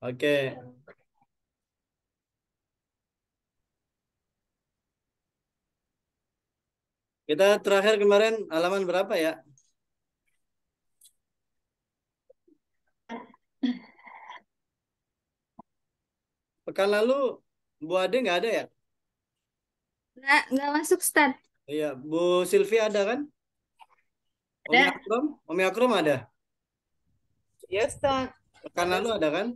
Oke. Kita terakhir kemarin halaman berapa ya? Pekan lalu Bu Ade nggak ada ya? Nggak, nggak masuk start. Iya, Bu Silvi ada kan? Ada. Omi Akrom, Omi Akrom ada? Iya, start. Pekan lalu ada kan?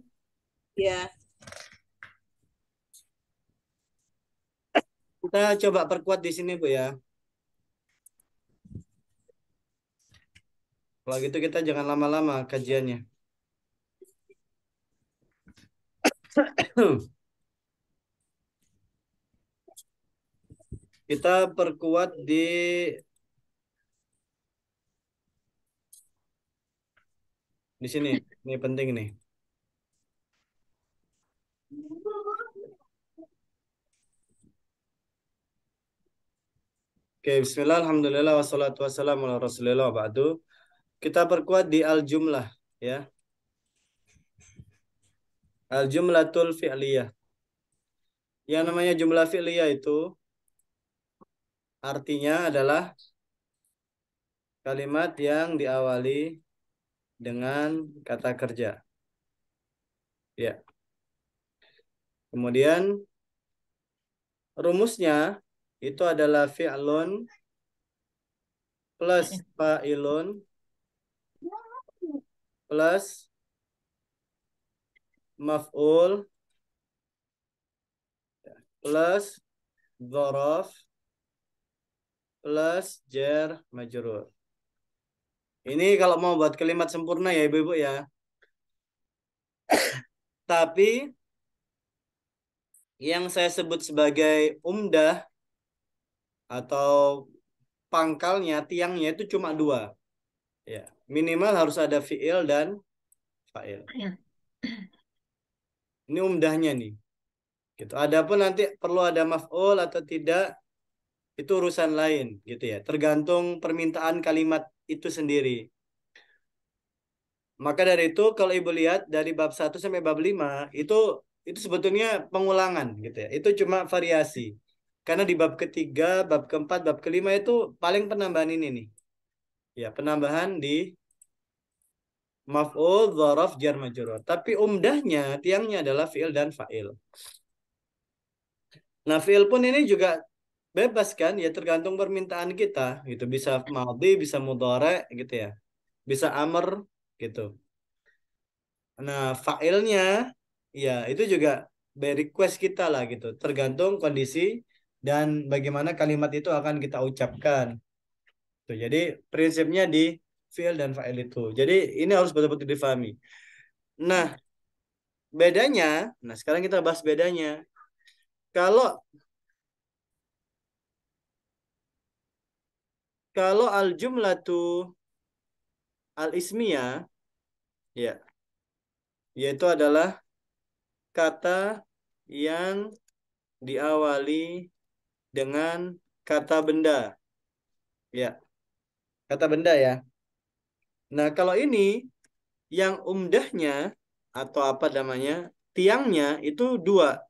Ya. Kita coba perkuat di sini, Bu ya. Kalau gitu kita jangan lama-lama kajiannya. kita perkuat di di sini. Ini penting nih. Oke, bismillah, alhamdulillah, wassalatu wassalamu ala rasulillah, ba'du. Kita perkuat di al-jumlah, ya. al tul fi'liyah. Yang namanya jumlah fi'liyah itu artinya adalah kalimat yang diawali dengan kata kerja. Ya. Kemudian rumusnya itu adalah fi'lun plus fa'ilun plus maf'ul plus dhorof plus jar majrur. Ini kalau mau buat kalimat sempurna ya ibu-ibu ya. Tapi yang saya sebut sebagai umdah atau pangkalnya tiangnya itu cuma dua ya minimal harus ada fiil dan fa'il ini umdahnya nih gitu adapun nanti perlu ada maf'ul atau tidak itu urusan lain gitu ya tergantung permintaan kalimat itu sendiri maka dari itu kalau ibu lihat dari bab 1 sampai bab 5 itu itu sebetulnya pengulangan gitu ya itu cuma variasi karena di bab ketiga, bab keempat, bab kelima itu paling penambahan ini nih. Ya, penambahan di maf'ul, dzaraf, jar majrur. Tapi umdahnya, tiangnya adalah fi'il dan fa'il. Nah, fi'il pun ini juga bebas kan ya tergantung permintaan kita gitu bisa maldi bisa mudore gitu ya bisa amr gitu nah failnya ya itu juga by request kita lah gitu tergantung kondisi dan bagaimana kalimat itu akan kita ucapkan. Tuh, jadi prinsipnya di fi'il dan fa'il itu. Jadi ini harus betul-betul difahami. Nah, bedanya, nah sekarang kita bahas bedanya. Kalau kalau al jumlatu al ismiyah ya yaitu adalah kata yang diawali dengan kata benda. Ya. Kata benda ya. Nah, kalau ini yang umdahnya atau apa namanya? tiangnya itu dua.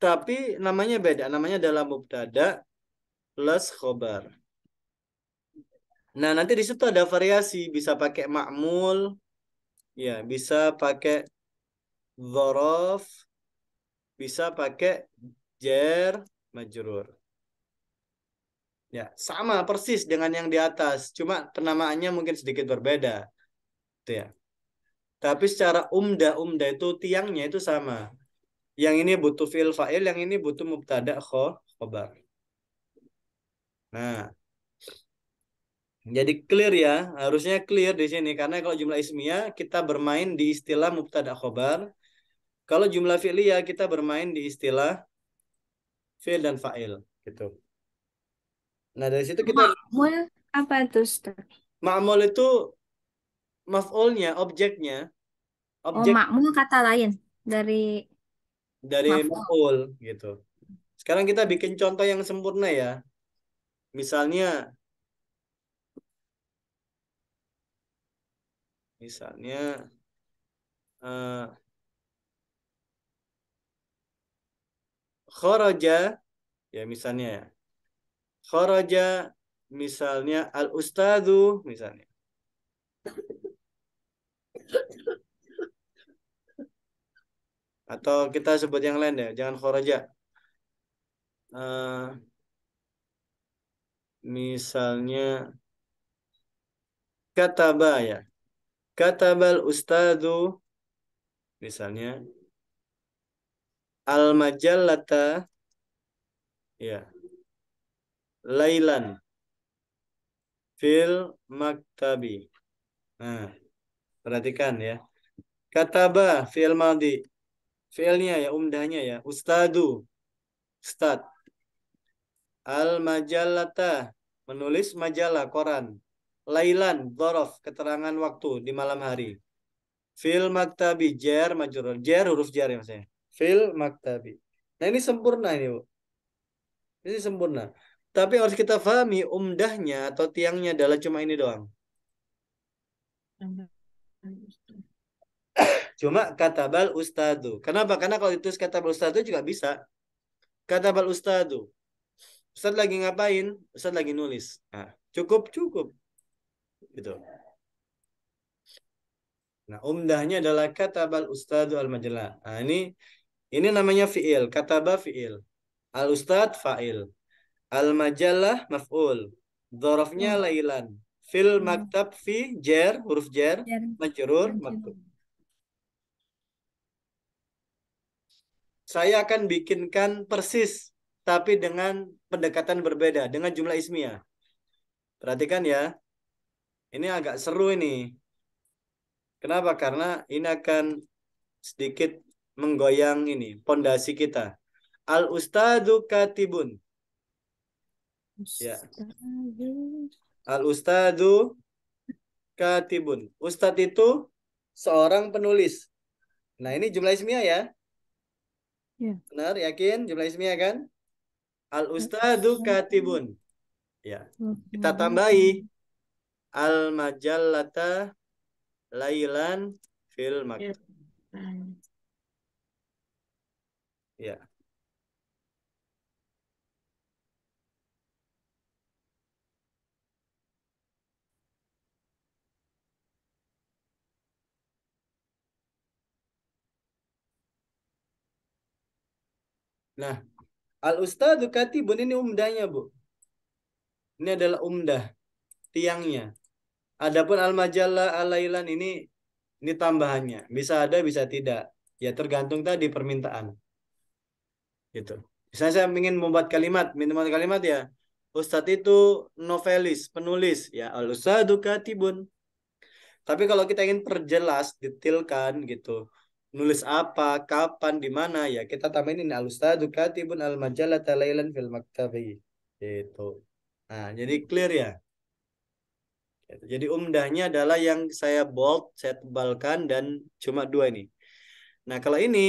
Tapi namanya beda, namanya dalam mubtada plus khobar. Nah, nanti di situ ada variasi, bisa pakai makmul, ya, bisa pakai dzaraf, bisa pakai jer majrur. Ya, sama persis dengan yang di atas, cuma penamaannya mungkin sedikit berbeda. Itu ya. Tapi secara umda-umda itu tiangnya itu sama. Yang ini butuh fil fa'il, yang ini butuh mubtada khobar. Nah, jadi clear ya, harusnya clear di sini karena kalau jumlah ismiyah kita bermain di istilah mubtada khobar. Kalau jumlah fi'liyah kita bermain di istilah fi'il dan fa'il gitu. Nah, dari situ kita Ma'mul apa tuh, Ustaz? Ma'mul itu maf'ulnya, objeknya. Oh, Objek oh, ma'mul kata lain dari dari maf'ul gitu. Sekarang kita bikin contoh yang sempurna ya. Misalnya misalnya uh, kharaja ya misalnya ya. Kharaja misalnya al ustadu misalnya. Atau kita sebut yang lain ya, jangan kharaja. Uh, misalnya kataba ya. Katabal ustadu misalnya al majallata ya lailan fil maktabi. Nah, perhatikan ya. Kataba fil maldi Fi'ilnya ya, umdahnya ya. Ustadu. Ustad. al majalata Menulis majalah, koran. Lailan, dorof. Keterangan waktu di malam hari. Fil maktabi. Jer, majurun. Jer, huruf jer ya maksudnya. Fil maktabi. Nah ini sempurna ini, Bu. Ini sempurna. Tapi yang harus kita pahami umdahnya atau tiangnya adalah cuma ini doang. cuma katabal ustadu. Kenapa? Karena kalau itu katabal ustadu juga bisa. Katabal ustadu. Ustad lagi ngapain? Ustad lagi nulis. Nah, cukup, cukup. Gitu. Nah, umdahnya adalah katabal ustadu al majalah. Nah, ini ini namanya fi'il, kataba fi'il. Al ustad fa'il. Al majalah maf'ul. Dorofnya hmm. lailan. Fil hmm. maktab fi jer huruf jer, jer. majrur maktub. Saya akan bikinkan persis tapi dengan pendekatan berbeda dengan jumlah ismiyah. Perhatikan ya. Ini agak seru ini. Kenapa? Karena ini akan sedikit menggoyang ini pondasi kita. Al ustadu katibun. Ya. Al ustadu katibun. Ustad itu seorang penulis. Nah, ini jumlah ismiyah ya? Ya. Benar, yakin jumlah ismiyah kan? Al ustadu katibun. Ya. Kita tambahi al majallata lailan fil maktab. Ya. ya. Nah, al ustadu katibun ini umdahnya, Bu. Ini adalah umdah tiangnya. Adapun al majalah al lailan ini ini tambahannya. Bisa ada, bisa tidak. Ya tergantung tadi permintaan. Gitu. Misalnya saya ingin membuat kalimat, minimal kalimat ya. Ustadz itu novelis, penulis. Ya al ustadu katibun. Tapi kalau kita ingin perjelas, detailkan gitu nulis apa, kapan, di mana ya kita tambahin ini ya. alustadu katibun al majalah talailan fil maktabi itu Nah, jadi clear ya. Gitu. Jadi umdahnya adalah yang saya bold, saya tebalkan dan cuma dua ini. Nah, kalau ini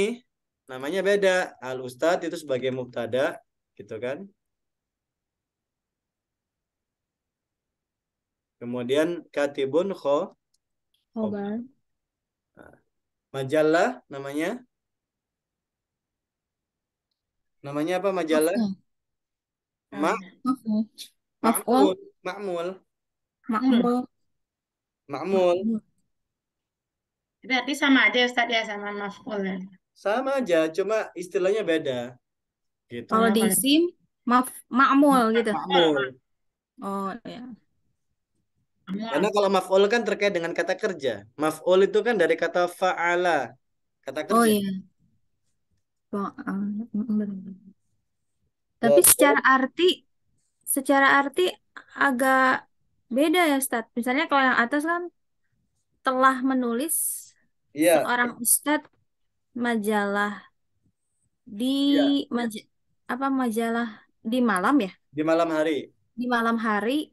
namanya beda. Al ustad itu sebagai mubtada gitu kan. Kemudian katibun kho khobar majalah namanya namanya apa majalah Ma Maful. Maful. Ma'mul. Ma'mul. Ma'mul. Berarti sama aja Ustaz ya sama maf'ul. Ya? Sama aja, cuma istilahnya beda. Gitu. Kalau di isim maf ma'mul gitu. Ma'mul. Oh ya. Iya. Karena kalau maf'ul kan terkait dengan kata kerja. Maf'ul itu kan dari kata fa'ala, kata oh, kerja. Oh iya. Tapi secara arti secara arti agak beda ya Ustaz. Misalnya kalau yang atas kan telah menulis yeah. seorang Ustadz majalah di iya. maj apa majalah di malam ya? Di malam hari. Di malam hari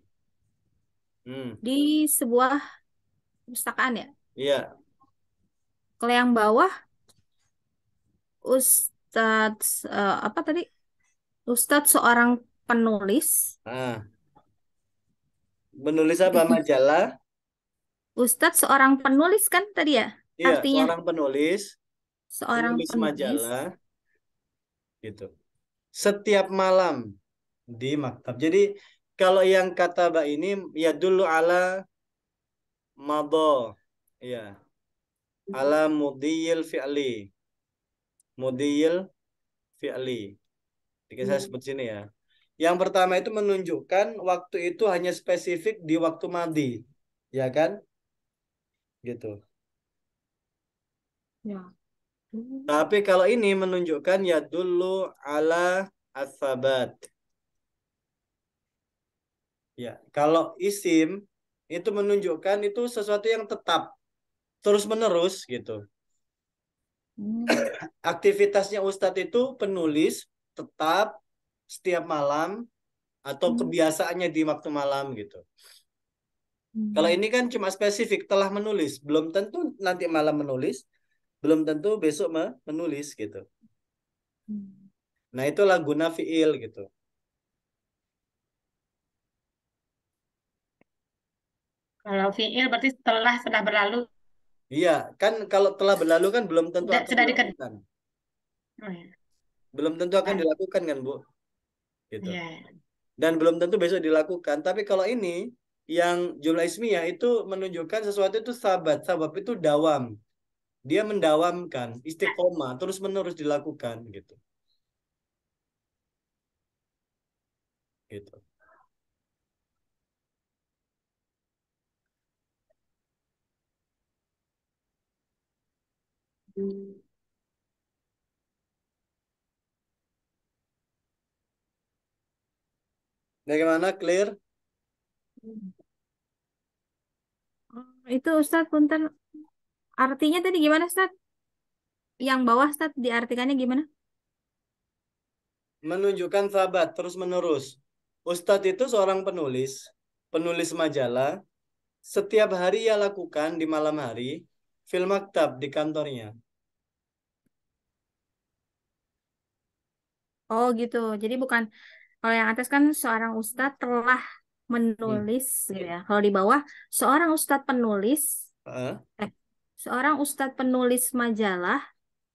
hmm. di sebuah perpustakaan ya. Iya. Kalau yang bawah Ustadz uh, apa tadi? Ustadz seorang penulis. Ah. Menulis apa majalah? Ustadz seorang penulis kan tadi ya? Iya, Artinya seorang penulis. Seorang penulis, penulis majalah. Gitu. Setiap malam di maktab. Jadi kalau yang kata kataba ini ya dulu ala mado. Ya. Hmm. Ala mudiyil fi'li. Mudiyil fi'li. Jadi saya hmm. sebut sini ya. Yang pertama itu menunjukkan waktu itu hanya spesifik di waktu madi. Ya kan? Gitu. Ya. Tapi kalau ini menunjukkan ya dulu ala asabat. Ya, kalau isim itu menunjukkan itu sesuatu yang tetap terus-menerus gitu. Hmm. Aktivitasnya Ustadz itu penulis tetap setiap malam atau hmm. kebiasaannya di waktu malam gitu. Hmm. Kalau ini kan cuma spesifik telah menulis, belum tentu nanti malam menulis, belum tentu besok menulis gitu. Hmm. Nah itulah guna fiil gitu. Kalau fiil berarti setelah sudah berlalu. Iya, kan kalau telah berlalu kan belum tentu sudah, akan sudah dilakukan. Oh, iya. Belum tentu akan ah. dilakukan kan, Bu? Gitu. Yeah. Dan belum tentu besok dilakukan. Tapi kalau ini yang jumlah ismiyah itu menunjukkan sesuatu itu sahabat. Sahabat itu dawam. Dia mendawamkan, istiqomah, terus-menerus dilakukan gitu. Gitu. Bagaimana clear? Oh, itu Ustadz punten artinya tadi gimana Ustadz? Yang bawah Ustadz diartikannya gimana? Menunjukkan sahabat terus menerus. Ustadz itu seorang penulis, penulis majalah. Setiap hari ia lakukan di malam hari, film maktab di kantornya. Oh gitu. Jadi bukan kalau yang atas kan seorang ustadz telah hmm. menulis hmm. gitu ya. Kalau di bawah seorang ustadz penulis uh. eh seorang ustadz penulis majalah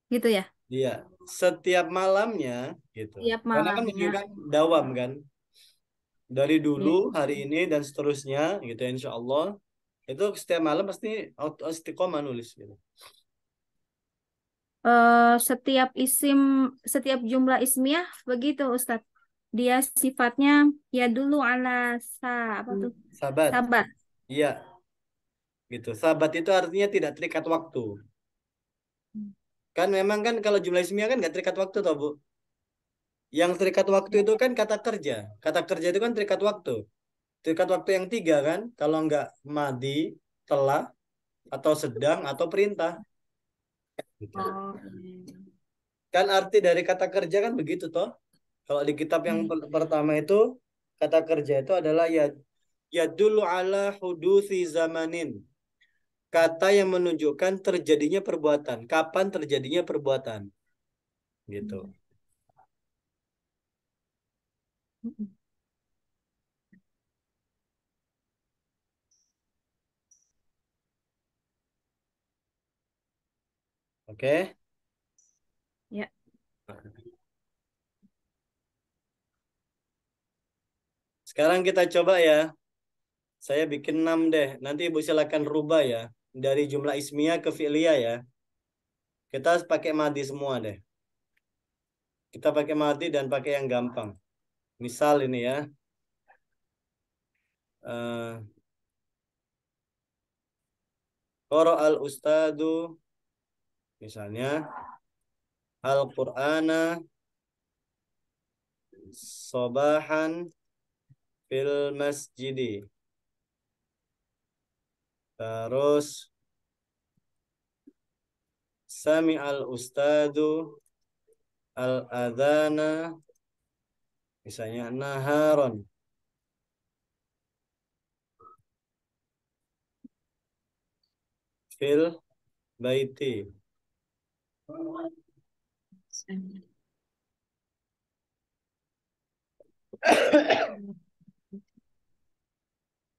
gitu ya. Iya, setiap malamnya gitu. Setiap malamnya. Karena kan kan dawam kan. Dari dulu, hmm. hari ini dan seterusnya gitu ya, insya Allah itu setiap malam pasti istiqomah nulis gitu uh, setiap isim setiap jumlah ismiyah begitu Ustadz dia sifatnya ya dulu ala sa apa tuh sabat sabat iya gitu sabat itu artinya tidak terikat waktu kan memang kan kalau jumlah ismiyah kan nggak terikat waktu toh bu yang terikat waktu itu kan kata kerja kata kerja itu kan terikat waktu terikat waktu yang tiga kan kalau nggak madi telah atau sedang atau perintah Gitu. Oh. Iya. Kan arti dari kata kerja kan begitu toh? Kalau di kitab yang hmm. pertama itu kata kerja itu adalah ya ya dulu ala hudusi zamanin. Kata yang menunjukkan terjadinya perbuatan. Kapan terjadinya perbuatan? Gitu. Hmm. hmm. Oke. Ya. Sekarang kita coba ya. Saya bikin 6 deh. Nanti Ibu silakan rubah ya. Dari jumlah ismiyah ke fi'liyah ya. Kita pakai madi semua deh. Kita pakai madi dan pakai yang gampang. Misal ini ya. Koro eh. al-ustadu Misalnya Al-Qur'ana sobahan fil masjidi. Terus sami al ustadu al adana misalnya naharon fil baiti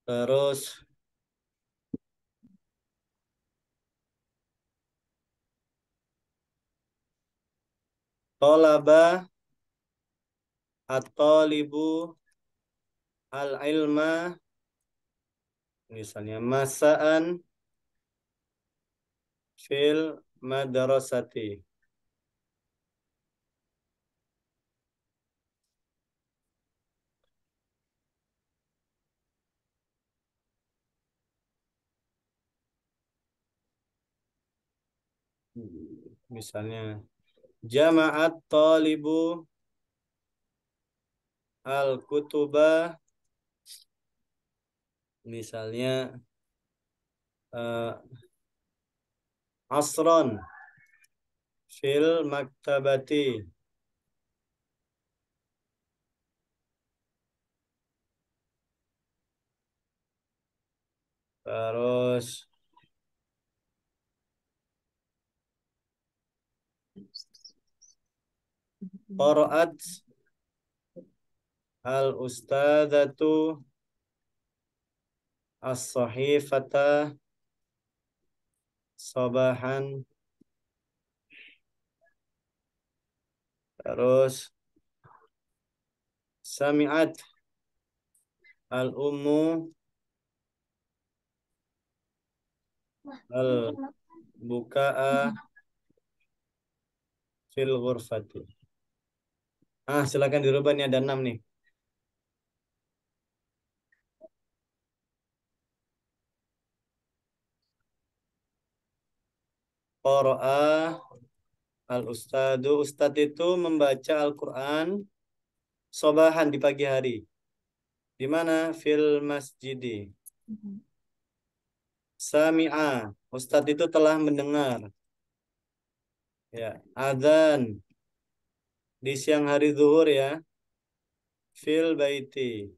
Terus Tolaba atau libu Al-ilma Misalnya masaan Fil madrasati. Misalnya jamaat talibu al-kutuba misalnya uh, asron fil maktabati terus Qara'at al-ustadatu as-sahifata Sobahan. Terus Sami'at al-ummu al-buka'a fil ghurfati. Ah, silakan dirubah nih ada enam nih. Qara'a al-ustadu. Ustad itu membaca Al-Quran sobahan di pagi hari. Di mana? Fil masjidi. Mm-hmm. Sami'a. Ustad itu telah mendengar. Ya, adzan di siang hari zuhur ya. Fil baiti.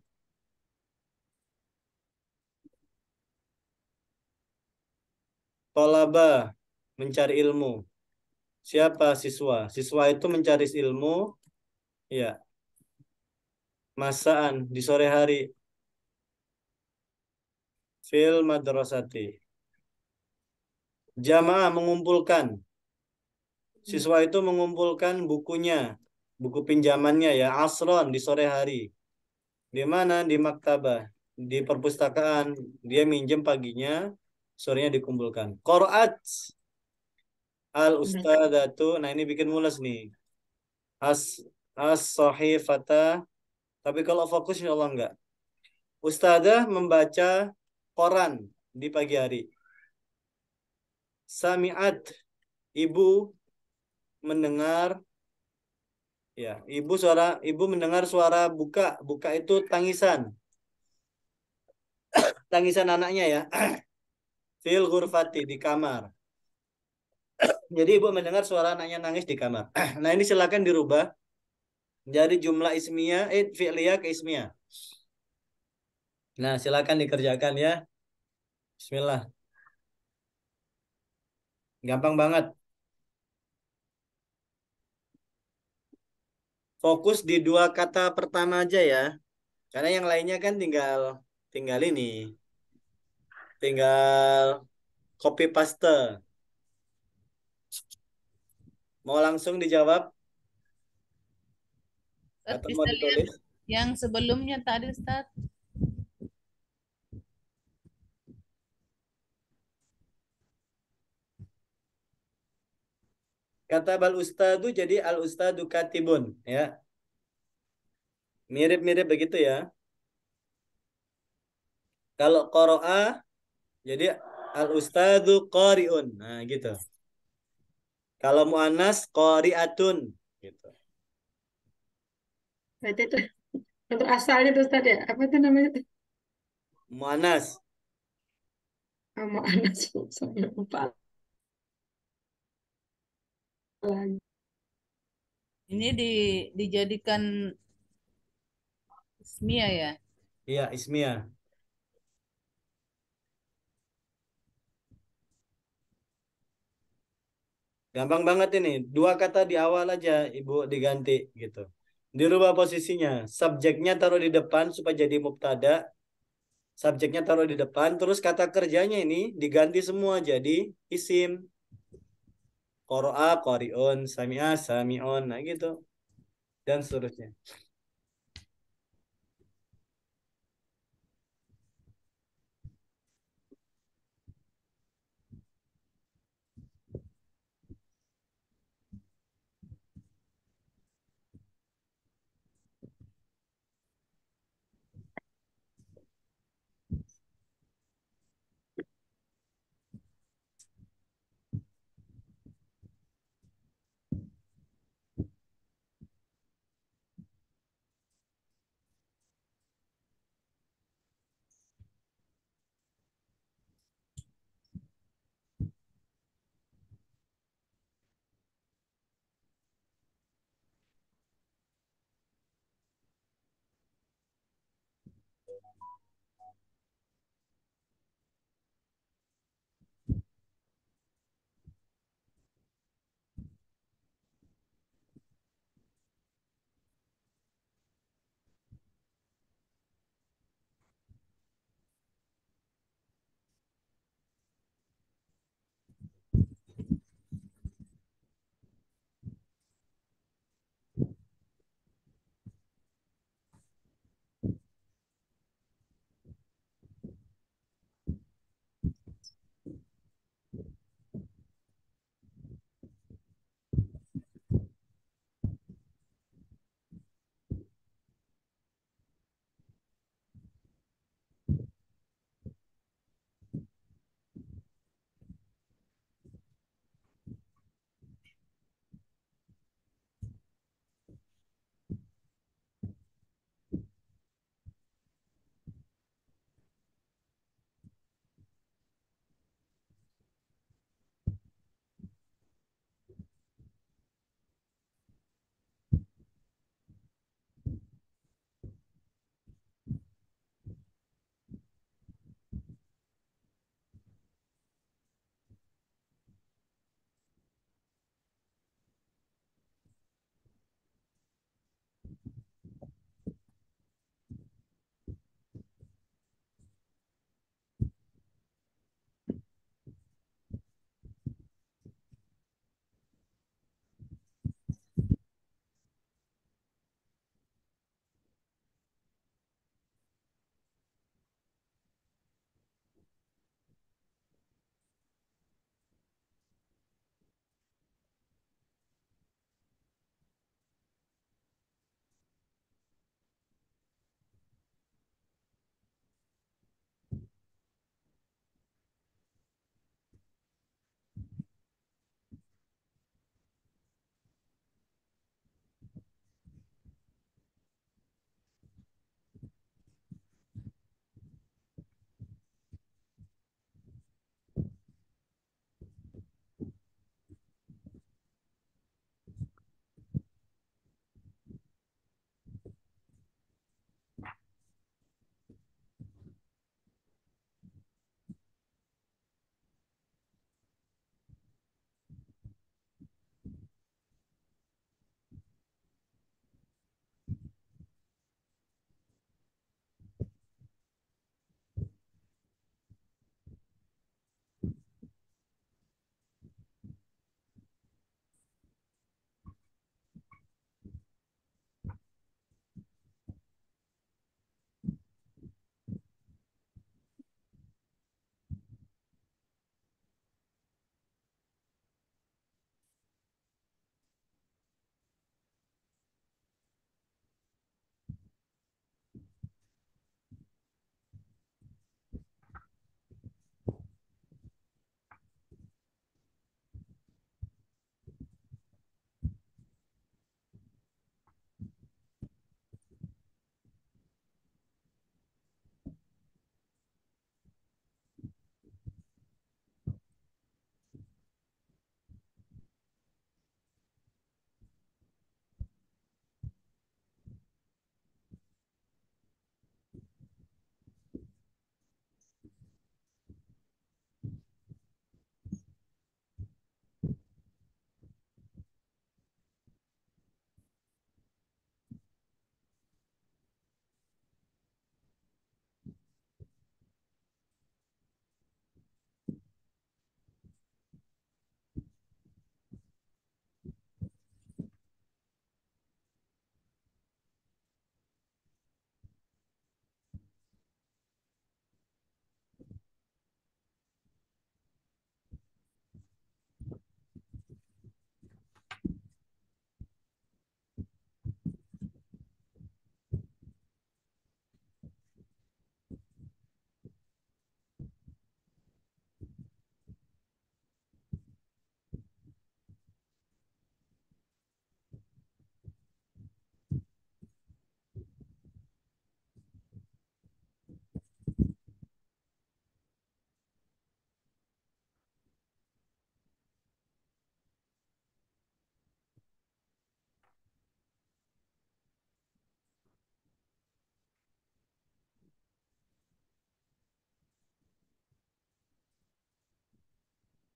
Tolaba mencari ilmu. Siapa siswa? Siswa itu mencari ilmu ya. Masaan di sore hari fil madrasati. Jamaah mengumpulkan. Siswa itu mengumpulkan bukunya, buku pinjamannya ya, asron di sore hari. Di mana? Di maktabah, di perpustakaan. Dia minjem paginya, sorenya dikumpulkan. Qur'at al hmm. ustadatu nah ini bikin mulas nih as as sahifata tapi kalau fokus insya Allah enggak ustadah membaca koran di pagi hari samiat ibu mendengar ya ibu suara ibu mendengar suara buka buka itu tangisan tangisan anaknya ya fil ghurfati di kamar Jadi ibu mendengar suara anaknya nangis di kamar. nah ini silakan dirubah dari jumlah Ismia, eh fi'liyah ke Ismia. Nah silakan dikerjakan ya. Bismillah. Gampang banget. Fokus di dua kata pertama aja ya. Karena yang lainnya kan tinggal tinggal ini. Tinggal copy paste. Mau langsung dijawab? Atau mau ditulis? Yang, sebelumnya tadi Ustaz. Kata bal ustadu jadi al ustadu katibun ya. Mirip-mirip begitu ya. Kalau qara'a jadi al ustadu qari'un. Nah, gitu. Kalau mu'anas, qari'atun. Gitu. Berarti itu untuk asalnya itu tadi ya? Apa itu namanya? Mu'anas. Oh, mu'anas. Saya lupa. Lagi. Ini di, dijadikan ismia ya? Iya, ismia. Gampang banget ini. Dua kata di awal aja ibu diganti gitu. Dirubah posisinya. Subjeknya taruh di depan supaya jadi mubtada. Subjeknya taruh di depan. Terus kata kerjanya ini diganti semua jadi isim. Qoro'a, qori'un, sami'a, sami'un. Nah gitu. Dan seterusnya.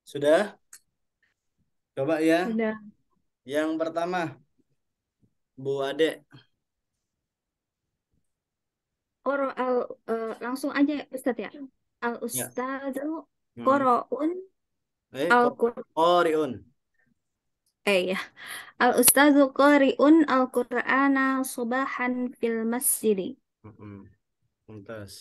Sudah? Coba ya. Sudah. Yang pertama, Bu Ade. Koro al uh, langsung aja ya, Ustadz ya. Al ustadzu ya. qoro'un hmm. Eh, al qori'un. Eh ya. Al Ustaz qori'un al Qur'ana subahan fil masjid. Heeh. Hmm. -hmm.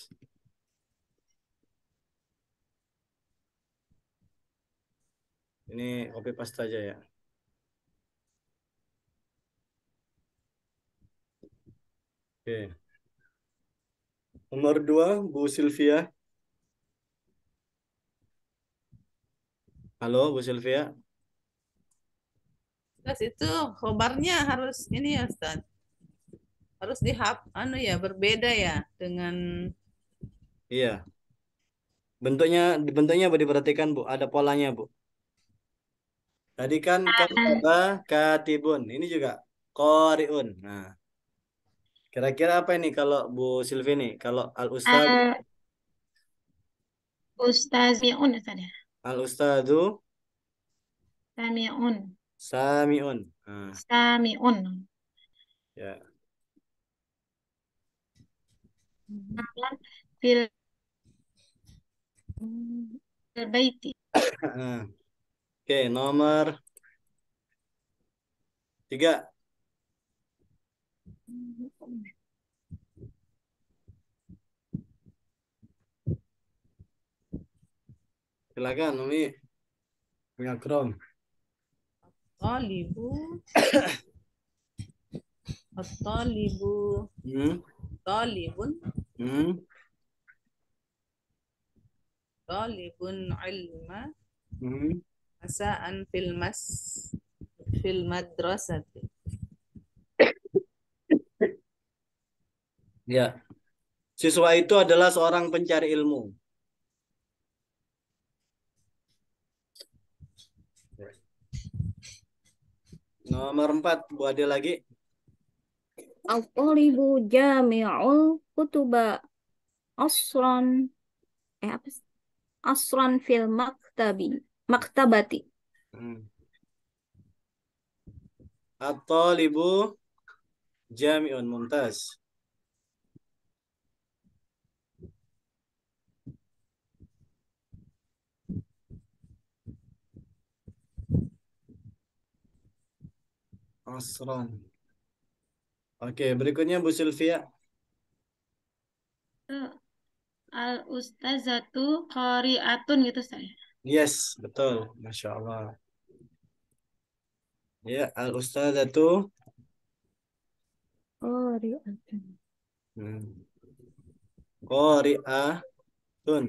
Ini copy paste aja ya. Oke. Nomor dua, Bu Sylvia. Halo, Bu Sylvia. Terus itu khobarnya harus ini ya, Ustaz. Harus dihap, anu ya, berbeda ya dengan... Iya. Bentuknya, bentuknya boleh diperhatikan, Bu? Ada polanya, Bu? Tadi kan ah, kata ah. katibun. Ini juga koriun. Nah. Kira-kira apa ini kalau Bu Silvi nih? Kalau al ustad ah, Ustaziun ya, tadi. Ya? Al ustadu Samiun. Samiun. Nah. Samiun. Ya. Kemudian fil baiti. Oke, nomor tiga. Silakan, Umi. Punya Chrome. Talibu. Talibu. Hmm. Talibun. Hmm. Talibun ilma. Hmm masaan fil mas fil madrasah Ya. Siswa itu adalah seorang pencari ilmu. Nomor empat, Bu Ade lagi. Al-Qalibu jami'ul kutuba asran eh apa asran fil maktabi maktabati. atau hmm. at jami'un muntas Asran. Oke, berikutnya Bu Sylvia. Eh, al-ustazatu qari'atun gitu saya. Yes, betul. Masya Allah. Ya, Al-Ustadzatu. Qari'atun. Hmm. Qari'atun.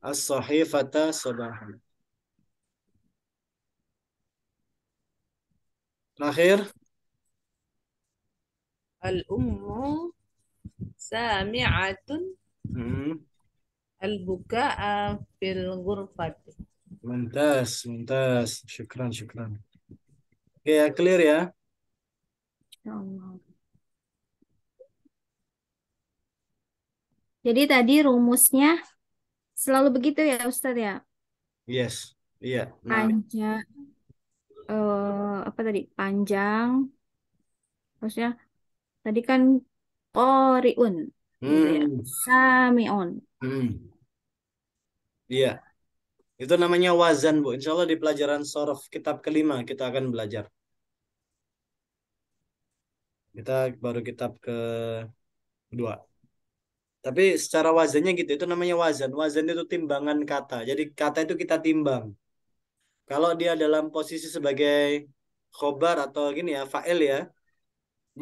As-sahifata sabahan. Terakhir. Al-ummu sami'atun Hmm. Al-buka eh, fil في Mantas, mantas. Syukran, syukran. Oke ya clear ya jadi tadi rumusnya selalu begitu ya Ustadz ya yes iya yeah. panjang uh, apa tadi panjang maksudnya tadi kan koriun Gitu ya. Hmm. Sami'un. Hmm. Iya. Itu namanya wazan, Bu. Insya Allah di pelajaran sorof kitab kelima kita akan belajar. Kita baru kitab ke dua. Tapi secara wazannya gitu, itu namanya wazan. Wazan itu timbangan kata. Jadi kata itu kita timbang. Kalau dia dalam posisi sebagai khobar atau gini ya, fa'il ya,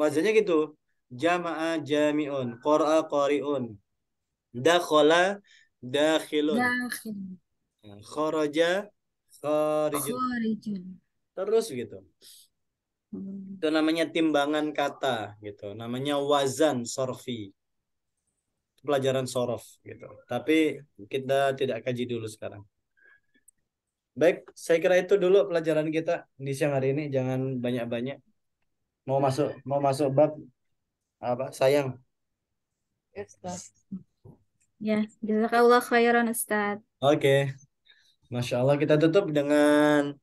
wazannya gitu jama'a jami'un, qara'a qari'un, dakhala dakhilun. Dakhil. Nah, kharaja kharijun. Terus gitu. Hmm. Itu namanya timbangan kata gitu. Namanya wazan sorfi. Pelajaran sorof gitu. Tapi kita tidak kaji dulu sekarang. Baik, saya kira itu dulu pelajaran kita di siang hari ini. Jangan banyak-banyak. Mau masuk mau masuk bab apa sayang ya jazakallah khairan Ustaz oke masya Allah kita tutup dengan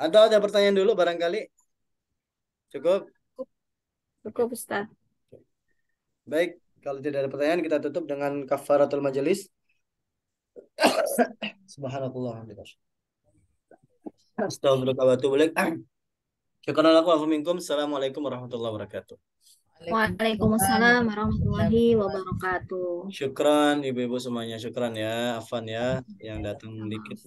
atau ada pertanyaan dulu barangkali cukup cukup Ustaz baik kalau tidak ada pertanyaan kita tutup dengan kafaratul majelis subhanallah Astagfirullahaladzim. Assalamualaikum warahmatullahi wabarakatuh. Waalaikumsalam warahmatullahi wabarakatuh. Syukran ibu-ibu semuanya, syukran ya, Afan ya, yang datang sedikit.